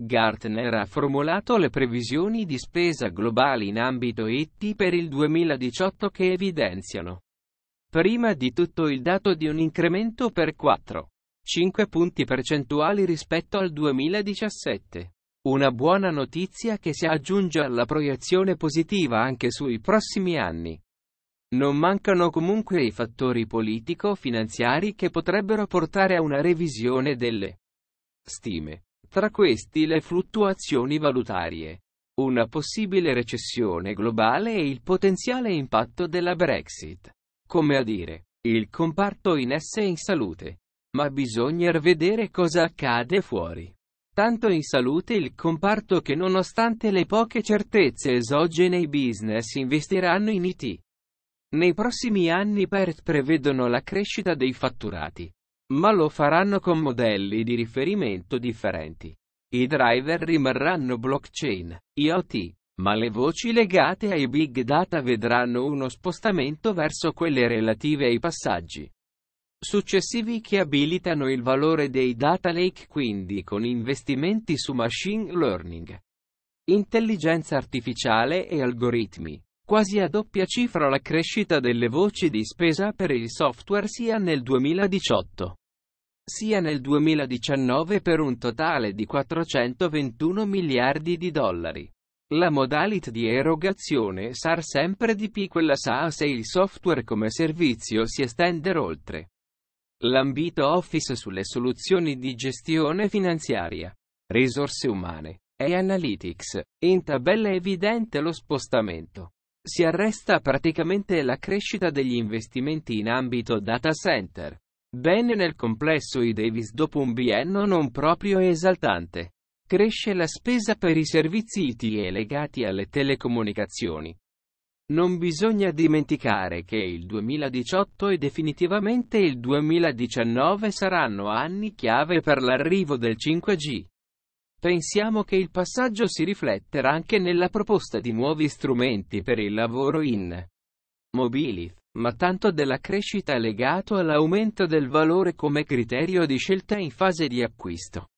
Gartner ha formulato le previsioni di spesa globali in ambito IT per il 2018 che evidenziano prima di tutto il dato di un incremento per 4,5 punti percentuali rispetto al 2017. Una buona notizia che si aggiunge alla proiezione positiva anche sui prossimi anni. Non mancano comunque i fattori politico-finanziari che potrebbero portare a una revisione delle stime. Tra questi le fluttuazioni valutarie, una possibile recessione globale e il potenziale impatto della Brexit. Come a dire, il comparto in esse è in salute, ma bisogna vedere cosa accade fuori. Tanto in salute il comparto che nonostante le poche certezze esogene i business investiranno in IT. Nei prossimi anni PERT prevedono la crescita dei fatturati, ma lo faranno con modelli di riferimento differenti. I driver rimarranno blockchain, IoT, ma le voci legate ai big data vedranno uno spostamento verso quelle relative ai passaggi successivi che abilitano il valore dei data lake quindi con investimenti su machine learning, intelligenza artificiale e algoritmi quasi a doppia cifra la crescita delle voci di spesa per il software sia nel 2018 sia nel 2019 per un totale di 421 miliardi di dollari. La modalità di erogazione sarà sempre di più quella SaaS e il software come servizio si estende oltre l'ambito Office sulle soluzioni di gestione finanziaria, risorse umane e analytics. In tabella è evidente lo spostamento si arresta praticamente la crescita degli investimenti in ambito data center. Bene nel complesso i Davis dopo un biennio non proprio esaltante. Cresce la spesa per i servizi IT legati alle telecomunicazioni. Non bisogna dimenticare che il 2018 e definitivamente il 2019 saranno anni chiave per l'arrivo del 5G. Pensiamo che il passaggio si rifletterà anche nella proposta di nuovi strumenti per il lavoro in Mobilith, ma tanto della crescita è legato all'aumento del valore come criterio di scelta in fase di acquisto.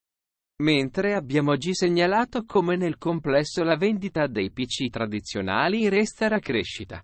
Mentre abbiamo oggi segnalato come nel complesso la vendita dei PC tradizionali resta la crescita.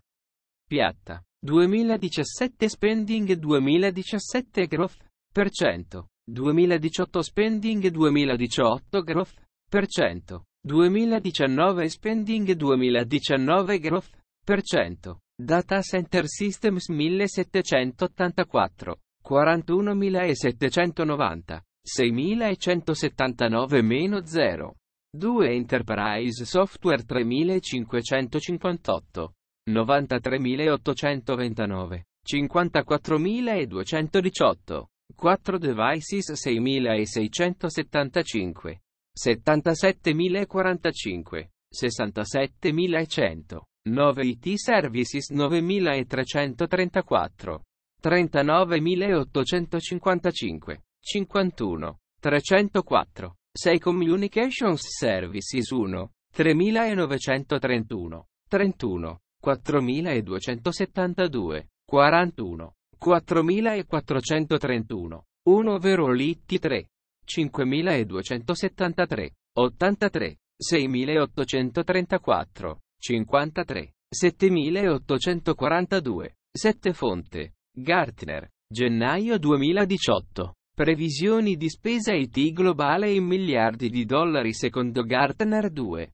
Piatta. 2017 spending 2017 growth. Per cento. 2018 spending 2018 growth, per cento. 2019 spending 2019 growth, per cento. Data Center Systems 1784, 41790, 6179 meno 0. 2 Enterprise Software 3558, 93829, 54218. 4 Devices 6675, 77045, 67100, 9 IT Services 9334, 39855, 51, 304, 6 Communications Services 1, 3931, 31, 4272, 41. 4431, 1 Verolitti 3, 5273, 83, 6834, 53, 7842, 7 Fonte, Gartner, gennaio 2018. Previsioni di spesa IT globale in miliardi di dollari secondo Gartner 2.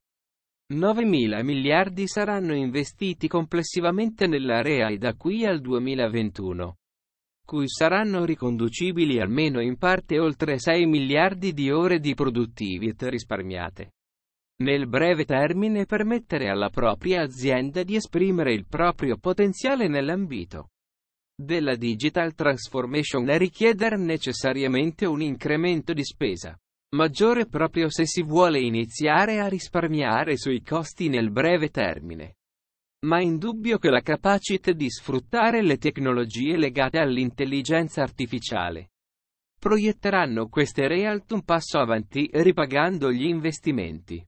9 mila miliardi saranno investiti complessivamente nell'area e da qui al 2021, cui saranno riconducibili almeno in parte oltre 6 miliardi di ore di produttività risparmiate. Nel breve termine permettere alla propria azienda di esprimere il proprio potenziale nell'ambito della digital transformation e richieder necessariamente un incremento di spesa maggiore proprio se si vuole iniziare a risparmiare sui costi nel breve termine. Ma è indubbio che la capacità di sfruttare le tecnologie legate all'intelligenza artificiale proietteranno queste realtà un passo avanti ripagando gli investimenti.